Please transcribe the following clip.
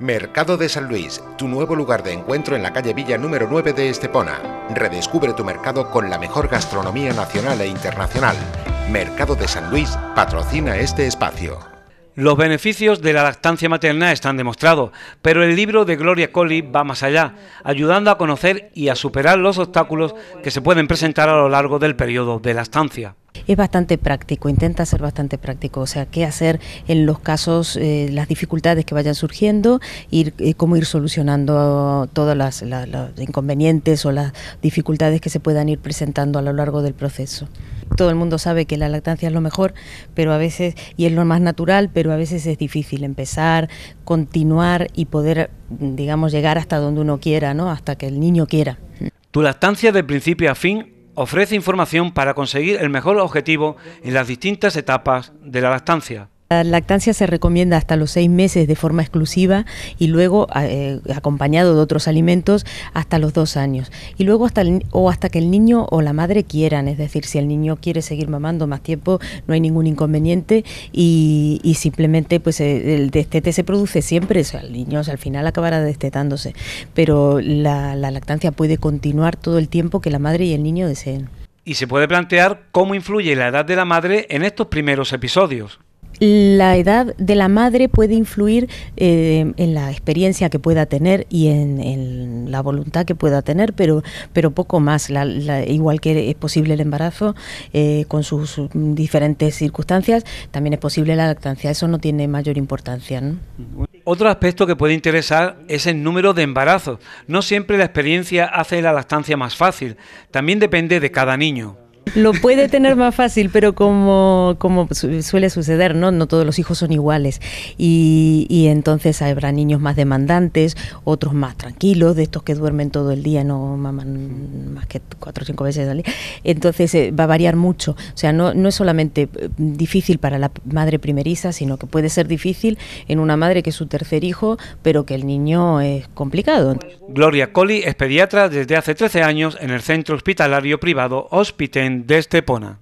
Mercado de San Luis, tu nuevo lugar de encuentro en la calle Villa número 9 de Estepona. Redescubre tu mercado con la mejor gastronomía nacional e internacional. Mercado de San Luis patrocina este espacio. Los beneficios de la lactancia materna están demostrados, pero el libro de Gloria Colli va más allá, ayudando a conocer y a superar los obstáculos que se pueden presentar a lo largo del periodo de lactancia. Es bastante práctico, intenta ser bastante práctico, o sea, qué hacer en los casos, eh, las dificultades que vayan surgiendo, ir, eh, cómo ir solucionando todos los inconvenientes o las dificultades que se puedan ir presentando a lo largo del proceso todo el mundo sabe que la lactancia es lo mejor, pero a veces, y es lo más natural, pero a veces es difícil empezar, continuar y poder, digamos, llegar hasta donde uno quiera, ¿no? Hasta que el niño quiera. Tu lactancia de principio a fin ofrece información para conseguir el mejor objetivo en las distintas etapas de la lactancia. La lactancia se recomienda hasta los seis meses de forma exclusiva y luego eh, acompañado de otros alimentos hasta los dos años y luego hasta o hasta que el niño o la madre quieran, es decir, si el niño quiere seguir mamando más tiempo no hay ningún inconveniente y, simplemente pues eh, el destete se produce siempre, o sea, el niño al final acabará destetándose, pero la lactancia puede continuar todo el tiempo que la madre y el niño deseen. Y se puede plantear cómo influye la edad de la madre en estos primeros episodios la edad de la madre puede influir eh, en la experiencia que pueda tener y en, la voluntad que pueda tener, pero, poco más. igual que es posible el embarazo eh, con sus, diferentes circunstancias, también es posible la lactancia. Eso no tiene mayor importancia. Otro aspecto que puede interesar es el número de embarazos. No siempre la experiencia hace la lactancia más fácil. También depende de cada niño lo puede tener más fácil, pero como, como suele suceder, ¿no? No todos los hijos son iguales. Y, entonces habrá niños más demandantes, otros más tranquilos, de estos que duermen todo el día, no maman más que cuatro o cinco veces al día. Entonces eh, va a variar mucho. O sea, no, es solamente eh, difícil para la madre primeriza, sino que puede ser difícil en una madre que es su tercer hijo, pero que el niño es complicado. Gloria Colli es pediatra desde hace 13 años en el centro hospitalario privado Hospiten de Estepona.